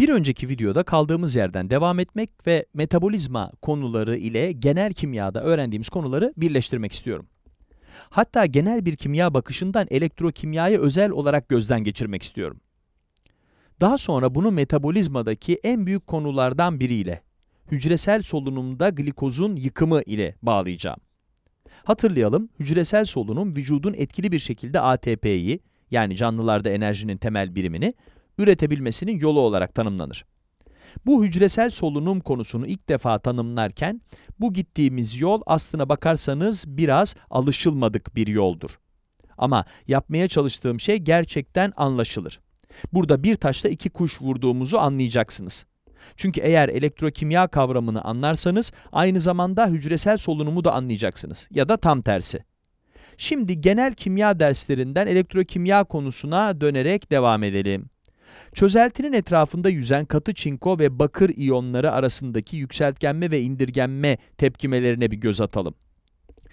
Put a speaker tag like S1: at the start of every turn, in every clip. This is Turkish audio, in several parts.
S1: Bir önceki videoda kaldığımız yerden devam etmek ve metabolizma konuları ile genel kimyada öğrendiğimiz konuları birleştirmek istiyorum. Hatta genel bir kimya bakışından elektrokimyayı özel olarak gözden geçirmek istiyorum. Daha sonra bunu metabolizmadaki en büyük konulardan biriyle, hücresel solunumda glikozun yıkımı ile bağlayacağım. Hatırlayalım, hücresel solunum vücudun etkili bir şekilde ATP'yi, yani canlılarda enerjinin temel birimini, üretebilmesinin yolu olarak tanımlanır. Bu hücresel solunum konusunu ilk defa tanımlarken bu gittiğimiz yol aslına bakarsanız biraz alışılmadık bir yoldur. Ama yapmaya çalıştığım şey gerçekten anlaşılır. Burada bir taşla iki kuş vurduğumuzu anlayacaksınız. Çünkü eğer elektrokimya kavramını anlarsanız aynı zamanda hücresel solunumu da anlayacaksınız ya da tam tersi. Şimdi genel kimya derslerinden elektrokimya konusuna dönerek devam edelim. Çözeltinin etrafında yüzen katı çinko ve bakır iyonları arasındaki yükseltgenme ve indirgenme tepkimelerine bir göz atalım.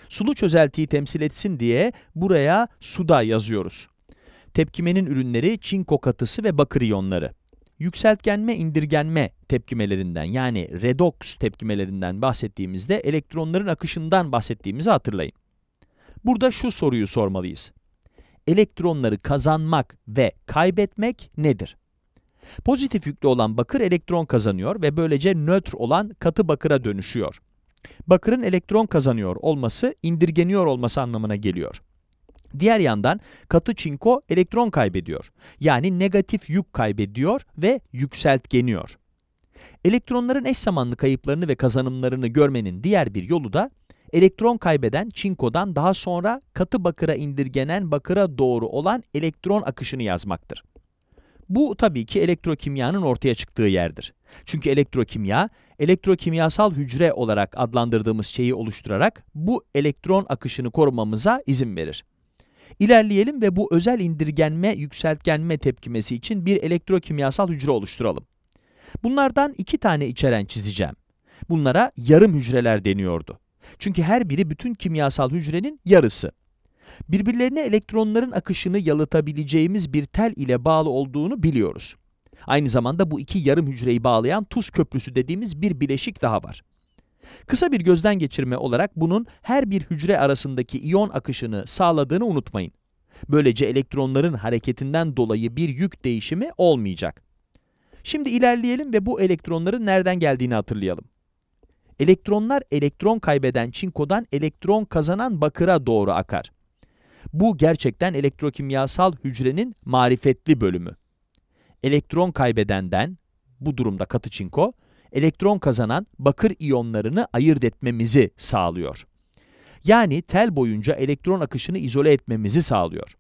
S1: Sulu çözeltiyi temsil etsin diye buraya suda yazıyoruz. Tepkimenin ürünleri çinko katısı ve bakır iyonları yükseltgenme indirgenme tepkimelerinden yani redoks tepkimelerinden bahsettiğimizde elektronların akışından bahsettiğimizi hatırlayın. Burada şu soruyu sormalıyız elektronları kazanmak ve kaybetmek nedir? Pozitif yüklü olan bakır elektron kazanıyor ve böylece nötr olan katı bakıra dönüşüyor. Bakırın elektron kazanıyor olması indirgeniyor olması anlamına geliyor. Diğer yandan katı çinko elektron kaybediyor. Yani negatif yük kaybediyor ve yükseltgeniyor. Elektronların eş zamanlı kayıplarını ve kazanımlarını görmenin diğer bir yolu da elektron kaybeden çinkodan daha sonra katı bakıra indirgenen bakıra doğru olan elektron akışını yazmaktır. Bu tabii ki elektrokimyanın ortaya çıktığı yerdir. Çünkü elektrokimya, elektrokimyasal hücre olarak adlandırdığımız şeyi oluşturarak bu elektron akışını korumamıza izin verir. İlerleyelim ve bu özel indirgenme, yükseltgenme tepkimesi için bir elektrokimyasal hücre oluşturalım. Bunlardan iki tane içeren çizeceğim. Bunlara yarım hücreler deniyordu. Çünkü her biri bütün kimyasal hücrenin yarısı. Birbirlerine elektronların akışını yalıtabileceğimiz bir tel ile bağlı olduğunu biliyoruz. Aynı zamanda bu iki yarım hücreyi bağlayan tuz köprüsü dediğimiz bir bileşik daha var. Kısa bir gözden geçirme olarak bunun her bir hücre arasındaki iyon akışını sağladığını unutmayın. Böylece elektronların hareketinden dolayı bir yük değişimi olmayacak. Şimdi ilerleyelim ve bu elektronların nereden geldiğini hatırlayalım. Elektronlar elektron kaybeden çinkodan elektron kazanan bakıra doğru akar. Bu gerçekten elektrokimyasal hücrenin marifetli bölümü. Elektron kaybedenden, bu durumda katı çinko, elektron kazanan bakır iyonlarını ayırt etmemizi sağlıyor. Yani tel boyunca elektron akışını izole etmemizi sağlıyor.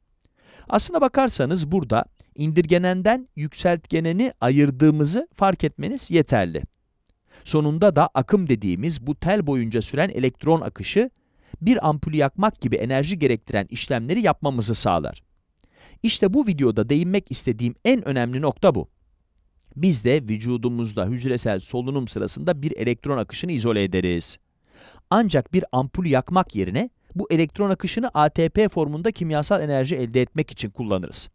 S1: Aslına bakarsanız burada indirgenenden yükseltgeneni ayırdığımızı fark etmeniz yeterli. Sonunda da akım dediğimiz bu tel boyunca süren elektron akışı, bir ampulü yakmak gibi enerji gerektiren işlemleri yapmamızı sağlar. İşte bu videoda değinmek istediğim en önemli nokta bu. Biz de vücudumuzda hücresel solunum sırasında bir elektron akışını izole ederiz. Ancak bir ampul yakmak yerine bu elektron akışını ATP formunda kimyasal enerji elde etmek için kullanırız.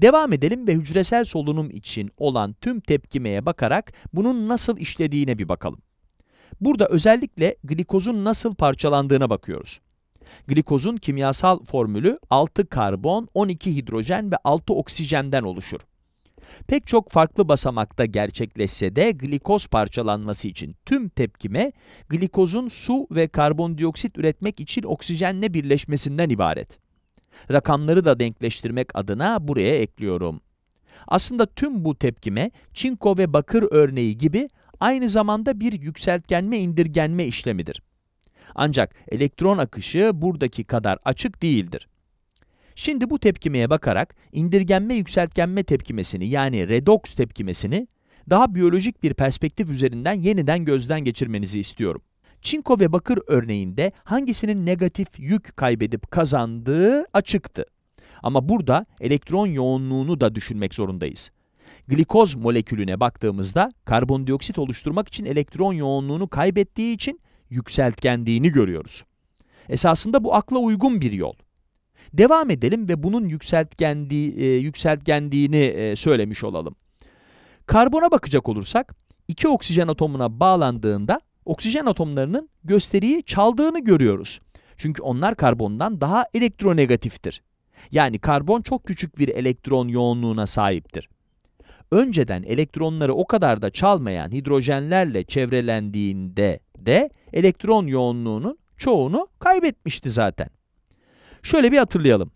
S1: Devam edelim ve hücresel solunum için olan tüm tepkimeye bakarak bunun nasıl işlediğine bir bakalım. Burada özellikle glikozun nasıl parçalandığına bakıyoruz. Glikozun kimyasal formülü 6 karbon, 12 hidrojen ve 6 oksijenden oluşur. Pek çok farklı basamakta gerçekleşse de glikoz parçalanması için tüm tepkime glikozun su ve karbondioksit üretmek için oksijenle birleşmesinden ibaret. Rakamları da denkleştirmek adına buraya ekliyorum. Aslında tüm bu tepkime çinko ve bakır örneği gibi aynı zamanda bir yükseltgenme indirgenme işlemidir. Ancak elektron akışı buradaki kadar açık değildir. Şimdi bu tepkimeye bakarak indirgenme yükseltgenme tepkimesini yani redoks tepkimesini daha biyolojik bir perspektif üzerinden yeniden gözden geçirmenizi istiyorum çinko ve bakır örneğinde hangisinin negatif yük kaybedip kazandığı açıktı. Ama burada elektron yoğunluğunu da düşünmek zorundayız. Glikoz molekülüne baktığımızda karbondioksit oluşturmak için elektron yoğunluğunu kaybettiği için yükseltkendiğini görüyoruz. Esasında bu akla uygun bir yol. Devam edelim ve bunun e, yükseltgenliği, e, söylemiş olalım. Karbona bakacak olursak, iki oksijen atomuna bağlandığında oksijen atomlarının gösteriyi çaldığını görüyoruz. Çünkü onlar karbondan daha elektronegatiftir. Yani karbon çok küçük bir elektron yoğunluğuna sahiptir. Önceden elektronları o kadar da çalmayan hidrojenlerle çevrelendiğinde de elektron yoğunluğunun çoğunu kaybetmişti zaten. Şöyle bir hatırlayalım.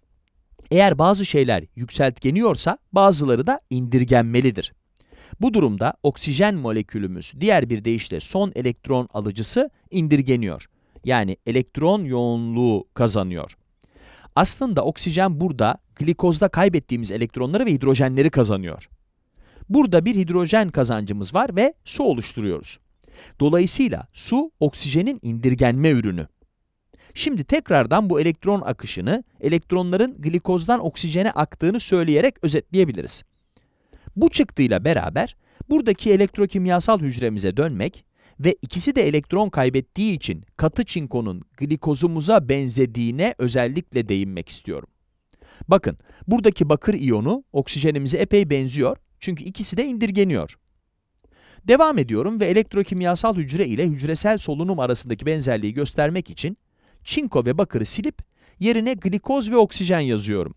S1: Eğer bazı şeyler yükseltgeniyorsa bazıları da indirgenmelidir. Bu durumda oksijen molekülümüz diğer bir deyişle son elektron alıcısı indirgeniyor. Yani elektron yoğunluğu kazanıyor. Aslında oksijen burada glikozda kaybettiğimiz elektronları ve hidrojenleri kazanıyor. Burada bir hidrojen kazancımız var ve su oluşturuyoruz. Dolayısıyla su oksijenin indirgenme ürünü. Şimdi tekrardan bu elektron akışını elektronların glikozdan oksijene aktığını söyleyerek özetleyebiliriz. Bu çıktıyla beraber buradaki elektrokimyasal hücremize dönmek ve ikisi de elektron kaybettiği için katı çinkonun glikozumuza benzediğine özellikle değinmek istiyorum. Bakın, buradaki bakır iyonu oksijenimize epey benziyor çünkü ikisi de indirgeniyor. Devam ediyorum ve elektrokimyasal hücre ile hücresel solunum arasındaki benzerliği göstermek için çinko ve bakırı silip yerine glikoz ve oksijen yazıyorum.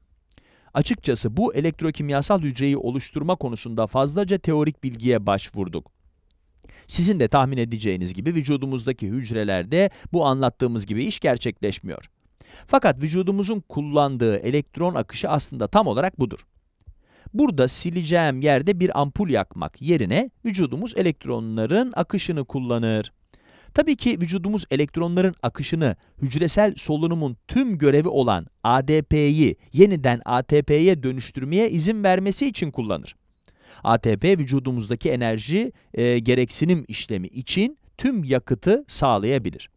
S1: Açıkçası bu elektrokimyasal hücreyi oluşturma konusunda fazlaca teorik bilgiye başvurduk. Sizin de tahmin edeceğiniz gibi vücudumuzdaki hücrelerde bu anlattığımız gibi iş gerçekleşmiyor. Fakat vücudumuzun kullandığı elektron akışı aslında tam olarak budur. Burada sileceğim yerde bir ampul yakmak yerine vücudumuz elektronların akışını kullanır. Tabii ki vücudumuz elektronların akışını hücresel solunumun tüm görevi olan ADP'yi yeniden ATP'ye dönüştürmeye izin vermesi için kullanır. ATP vücudumuzdaki enerji e, gereksinim işlemi için tüm yakıtı sağlayabilir.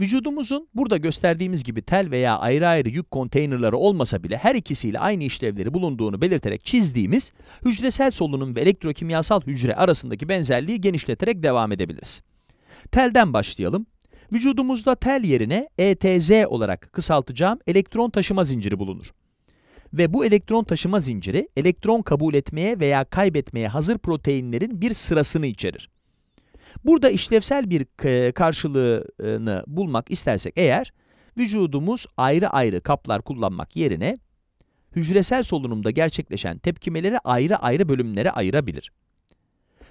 S1: Vücudumuzun burada gösterdiğimiz gibi tel veya ayrı ayrı yük konteynerları olmasa bile her ikisiyle aynı işlevleri bulunduğunu belirterek çizdiğimiz hücresel solunum ve elektrokimyasal hücre arasındaki benzerliği genişleterek devam edebiliriz. Telden başlayalım. Vücudumuzda tel yerine ETZ olarak kısaltacağım elektron taşıma zinciri bulunur. Ve bu elektron taşıma zinciri elektron kabul etmeye veya kaybetmeye hazır proteinlerin bir sırasını içerir. Burada işlevsel bir e, karşılığını bulmak istersek eğer, vücudumuz ayrı ayrı kaplar kullanmak yerine hücresel solunumda gerçekleşen tepkimeleri ayrı ayrı bölümlere ayırabilir.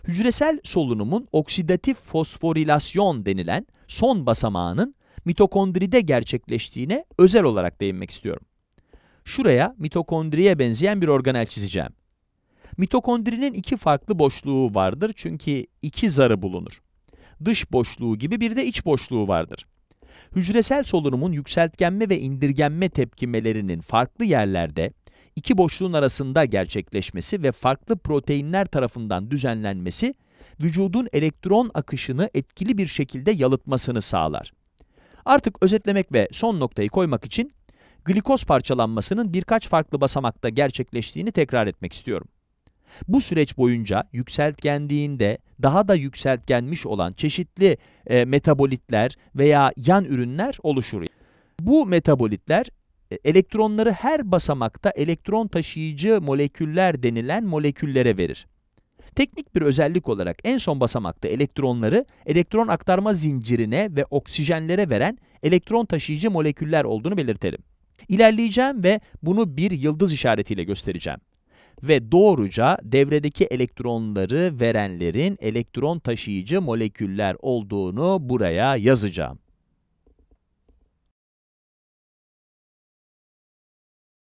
S1: Hücresel solunumun oksidatif fosforilasyon denilen son basamağının mitokondride gerçekleştiğine özel olarak değinmek istiyorum. Şuraya mitokondriye benzeyen bir organel çizeceğim. Mitokondrinin iki farklı boşluğu vardır çünkü iki zarı bulunur. Dış boşluğu gibi bir de iç boşluğu vardır. Hücresel solunumun yükseltgenme ve indirgenme tepkimelerinin farklı yerlerde iki boşluğun arasında gerçekleşmesi ve farklı proteinler tarafından düzenlenmesi, vücudun elektron akışını etkili bir şekilde yalıtmasını sağlar. Artık özetlemek ve son noktayı koymak için glikoz parçalanmasının birkaç farklı basamakta gerçekleştiğini tekrar etmek istiyorum. Bu süreç boyunca yükseltgendiğinde daha da yükseltgenmiş olan çeşitli e, metabolitler veya yan ürünler oluşur. Bu metabolitler e, elektronları her basamakta elektron taşıyıcı moleküller denilen moleküllere verir. Teknik bir özellik olarak en son basamakta elektronları elektron aktarma zincirine ve oksijenlere veren elektron taşıyıcı moleküller olduğunu belirtelim. İlerleyeceğim ve bunu bir yıldız işaretiyle göstereceğim. Ve doğruca devredeki elektronları verenlerin elektron taşıyıcı moleküller olduğunu buraya yazacağım.